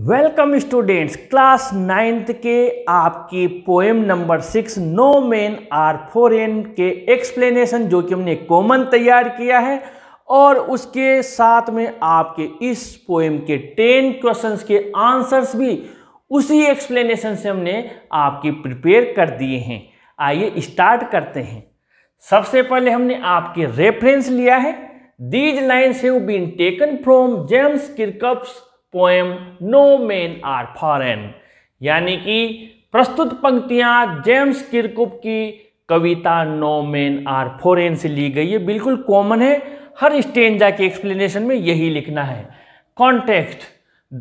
welcome students class ninth के आपकी poem number six no man are foreign के explanation जो कि हमने कॉमन तैयार किया है और उसके साथ में आपके इस पोएम के टेन क्वेश्चंस के आंसर्स भी उसी एक्सप्लेनेशन से हमने आपके प्रिपेयर कर दिए हैं आइए स्टार्ट करते हैं सबसे पहले हमने आपके रेफरेंस लिया है these lines have been taken from James Kirkup's poem no man are foreign यानी कि प्रस्तुत पंक्तियां जेम्स किरकुप की कविता नो मैन आर फॉरेन से ली गई है बिल्कुल कॉमन है हर स्टेंजा के एक्सप्लेनेशन में यही लिखना है context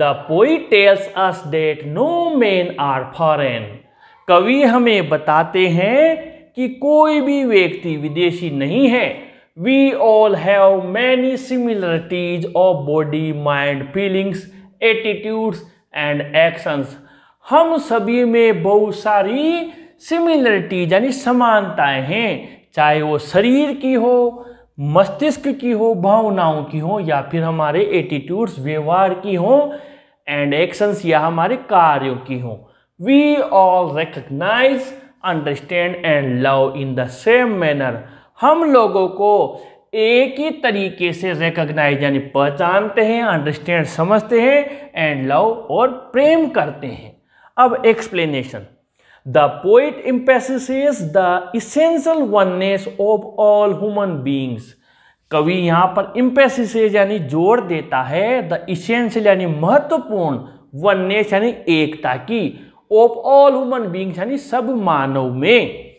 the poet tells us that no man are foreign कवि हमें बताते हैं कि कोई भी व्यक्ति विदेशी नहीं है we all have many similarities of body mind feelings attitudes and actions हम सभी में बहुत सारी सिमिलरिटीज यानी समानताएं हैं चाहे वो शरीर की हो मस्तिष्क की हो भावनाओं की हो या फिर हमारे एटीट्यूड्स व्यवहार की हो एंड एक्शंस या हमारे कार्यों की हो we all recognise understand and love in the same manner हम लोगों को एक ही तरीके से रिकग्नाइज यानी पहचानते हैं अंडरस्टैंड समझते हैं एंड लव और प्रेम करते हैं अब explanation the poet emphasis the essential oneness of all human beings कवि यहां पर इम्पेसिस यानी जोड़ देता है द इसेंशियल यानी महत्वपूर्ण वननेस यानी एकता की ऑफ ऑल ह्यूमन बींग्स यानी सब मानव में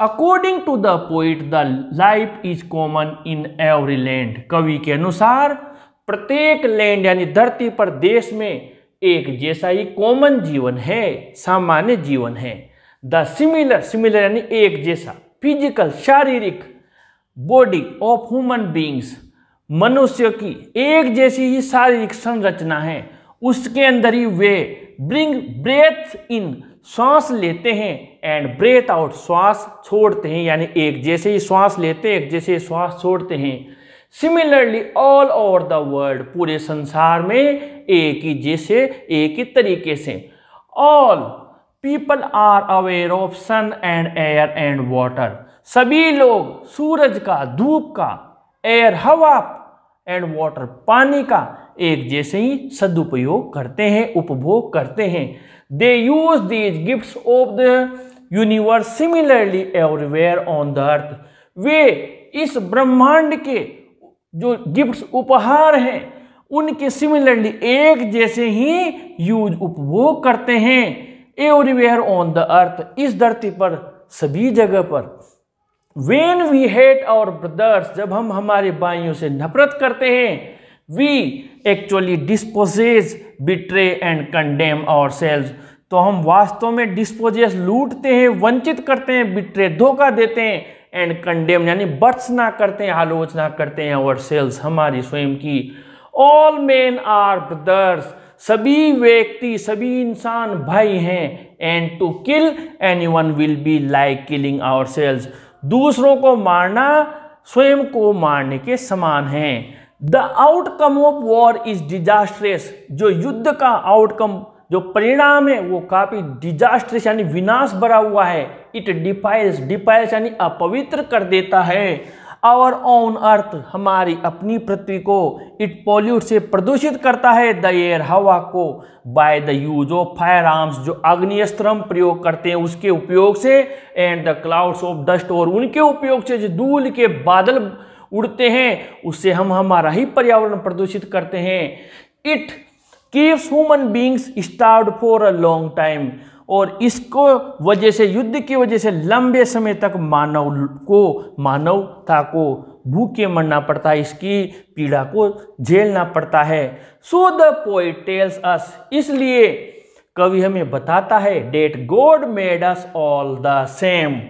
according to the poet the life is common in every land कवि के अनुसार प्रत्येक लैंड यानी धरती पर देश में एक जैसा ही कॉमन जीवन है सामान्य जीवन है द सिमिलर सिमिलर यानी एक जैसा फिजिकल शारीरिक बॉडी ऑफ ह्यूमन बींग्स मनुष्य की एक जैसी ही शारीरिक संरचना है उसके अंदर ही वे ब्रिंग ब्रेथ इन श्वास लेते हैं एंड ब्रेथ आउट श्वास छोड़ते हैं यानी एक जैसे ही श्वास लेते हैं एक जैसे ही श्वास छोड़ते हैं similarly all over the world पूरे संसार में एक ही जैसे एक ही तरीके से all people are aware of sun and air and water सभी लोग सूरज का धूप का एयर हवा एंड वाटर पानी का एक जैसे ही सदुपयोग करते हैं उपभोग करते हैं they use these gift of the universe similarly everywhere on the earth वे इस ब्रह्मांड के जो गिफ्ट्स उपहार हैं उनके सिमिलरली एक जैसे ही यूज उपभोग करते हैं एवरीवेयर ऑन द अर्थ इस धरती पर सभी जगह पर वेन वी हेट और ब्रदर्स जब हम हमारे भाइयों से नफरत करते हैं we actually dispossess betray and condemn our selves तो हम वास्तव में डिस्पोजेस लूटते हैं वंचित करते हैं बिट्रे धोखा देते हैं एंड कंडेम यानी ना करते हैं आलोचना करते हैं और सेल्स हमारी स्वयं की ऑल मैन आर ब्रदर्स सभी व्यक्ति सभी इंसान भाई हैं and to kill any one will be like killing our selves दूसरों को मारना स्वयं को मारने के समान है the outcome of war is disastrous जो युद्ध का आउटकम जो परिणाम है वो काफी डिजास्ट्रेस यानी विनाश भरा हुआ है इट डिफाइल्स डिफाइल्स यानी अपवित्र कर देता है आवर ऑन अर्थ हमारी अपनी पृथ्वी को इट पॉल्यूट से प्रदूषित करता है द एयर हवा को by the use of fire arms जो अग्निस्त्र प्रयोग करते हैं उसके उपयोग से and the clouds of dust और उनके उपयोग से जो धूल के बादल उड़ते हैं उससे हम हमारा ही पर्यावरण प्रदूषित करते हैं it keeps human beings starved for a long time और इसको वजह से युद्ध की वजह से लंबे समय तक मानव को मानवता को भूखे मरना पड़ता है इसकी पीड़ा को झेलना पड़ता है so the poet tells us इसलिए कवि हमें बताता है that god made us all the same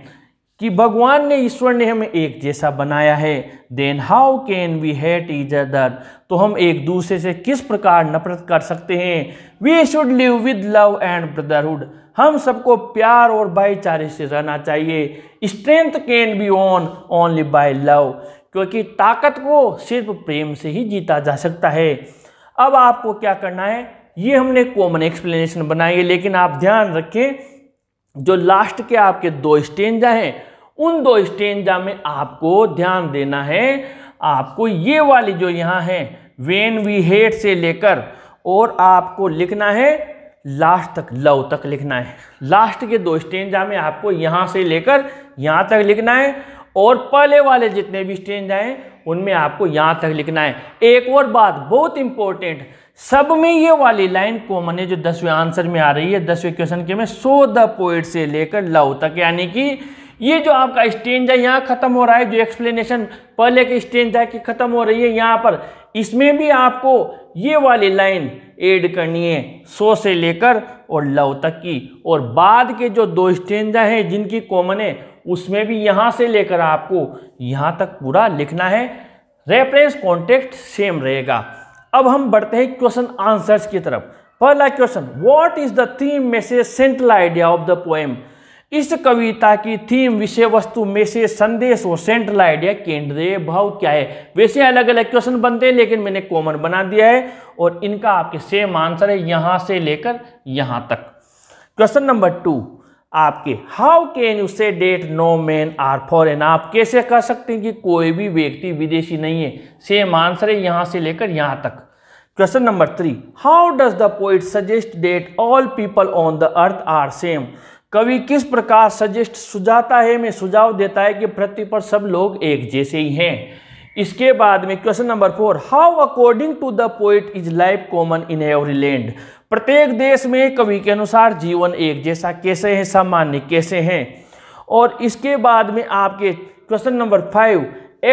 कि भगवान ने ईश्वर ने हमें एक जैसा बनाया है then how can we hate each other तो हम एक दूसरे से किस प्रकार नफरत कर सकते हैं we should live with love and brotherhood हम सबको प्यार और भाईचारे से रहना चाहिए strength can be won only by love क्योंकि ताकत को सिर्फ प्रेम से ही जीता जा सकता है अब आपको क्या करना है ये हमने कॉमन एक्सप्लेनेशन बनाई है लेकिन आप ध्यान रखें जो लास्ट के आपके दो स्टेंजा हैं उन दो स्टेंजा में आपको ध्यान देना है आपको ये वाली जो यहाँ है वेन वी हेट से लेकर और आपको लिखना है लास्ट तक लव तक लिखना है लास्ट के दो स्टेंजा में आपको यहाँ से लेकर यहाँ तक लिखना है और पहले वाले जितने भी स्टेंजा हैं उनमें आपको यहाँ तक लिखना है एक और बात बहुत इंपॉर्टेंट सब में ये वाली लाइन कॉमन है जो दसवें आंसर में आ रही है दसवें क्वेश्चन के में सो द पॉइंट से लेकर लव तक यानी कि ये जो आपका स्टेंज है यहाँ खत्म हो रहा है जो एक्सप्लेनेशन पहले के स्टेंज है कि खत्म हो रही है यहाँ पर इसमें भी आपको ये वाली लाइन ऐड करनी है सो से लेकर और लव तक की और बाद के जो दो स्टेंजा हैं जिनकी कॉमन है उसमें भी यहाँ से लेकर आपको यहाँ तक पूरा लिखना है रेफरेंस कॉन्टेक्ट सेम रहेगा अब हम बढ़ते हैं क्वेश्चन आंसर्स की तरफ पहला question what is the theme message central idea of the poem इस कविता की थीम विषय वस्तु में से संदेश और सेंट्रल आइडिया केंद्रीय भाव क्या है वैसे अलग अलग क्वेश्चन बनते हैं लेकिन मैंने कॉमन बना दिया है और इनका आपके सेम आंसर है यहां से लेकर यहां तक क्वेश्चन नंबर टू आपके how can you say that no man are foreign आप कैसे कह सकते हैं कि कोई भी व्यक्ति विदेशी नहीं है सेम आंसर है यहां से लेकर यहां तक question number three how does the poet suggest that all people on the earth are same कवि किस प्रकार सजेस्ट सुझाता है में सुझाव देता है कि पृथ्वी पर सब लोग एक जैसे ही हैं इसके बाद में question number four how according to the poet is life common in every land प्रत्येक देश में कवि के अनुसार जीवन एक जैसा कैसे है सामान्य कैसे हैं और इसके बाद में आपके question number five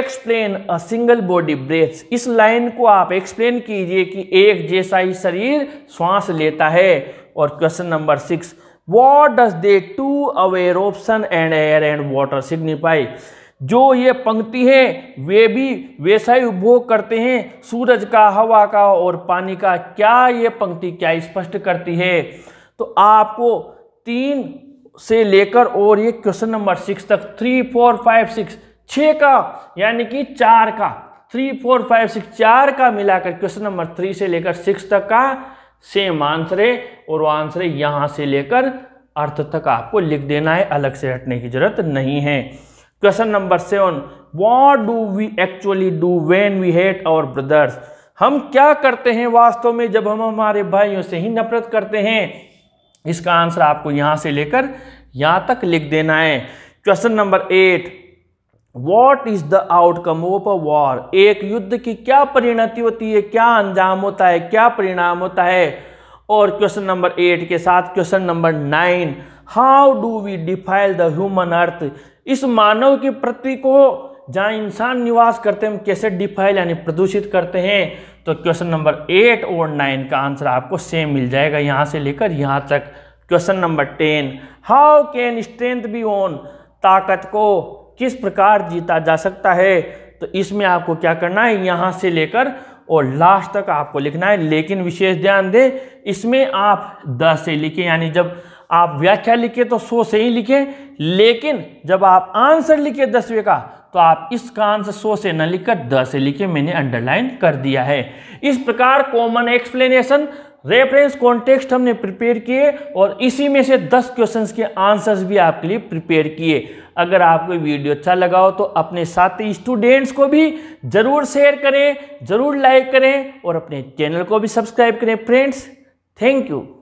explain a single body breathes इस लाइन को आप एक्सप्लेन कीजिए कि एक जैसा ही शरीर श्वास लेता है और question number six what does they to aware option and air and water signify जो ये पंक्ति है वे भी वैसा ही उपभोग करते हैं सूरज का हवा का और पानी का क्या ये पंक्ति क्या स्पष्ट करती है तो आपको तीन से लेकर और ये क्वेश्चन नंबर सिक्स तक थ्री फोर फाइव सिक्स छः का यानी कि चार का थ्री फोर फाइव सिक्स चार का मिलाकर क्वेश्चन नंबर थ्री से लेकर सिक्स तक का सेम आंसर है और वो आंसर है यहाँ से लेकर अर्थ तक आपको लिख देना है अलग से हटने की जरूरत नहीं है question number seven what do we actually do when we hate our brothers हम क्या करते हैं वास्तव में जब हम हमारे भाइयों से ही नफरत करते हैं इसका आंसर आपको यहां से लेकर यहां तक लिख देना है question number eight what is the outcome of a war एक युद्ध की क्या परिणति होती है क्या अंजाम होता है क्या परिणाम होता है और क्वेश्चन नंबर एट के साथ question number nine how do we defile the human earth इस मानव की पृथ्वी को जहाँ इंसान निवास करते हैं हम कैसे डिफाइल यानी प्रदूषित करते हैं तो क्वेश्चन नंबर एट और नाइन का आंसर आपको सेम मिल जाएगा यहाँ से लेकर यहाँ तक question number ten how can strength be won ताकत को किस प्रकार जीता जा सकता है तो इसमें आपको क्या करना है यहाँ से लेकर और लास्ट तक आपको लिखना है लेकिन विशेष ध्यान दें इसमें आप दस से लिखें यानी जब आप व्याख्या लिखें तो सो से ही लिखें लेकिन जब आप आंसर लिखें दसवें का तो आप इसका आंसर सो से न लिखकर दस से लिखें मैंने अंडरलाइन कर दिया है इस प्रकार कॉमन एक्सप्लेनेशन रेफरेंस कॉन्टेक्स्ट हमने प्रिपेयर किए और इसी में से 10 क्वेश्चंस के आंसर्स भी आपके लिए प्रिपेयर किए अगर आपको वीडियो अच्छा लगा हो तो अपने साथी स्टूडेंट्स को भी ज़रूर शेयर करें ज़रूर लाइक करें और अपने चैनल को भी सब्सक्राइब करें फ्रेंड्स थैंक यू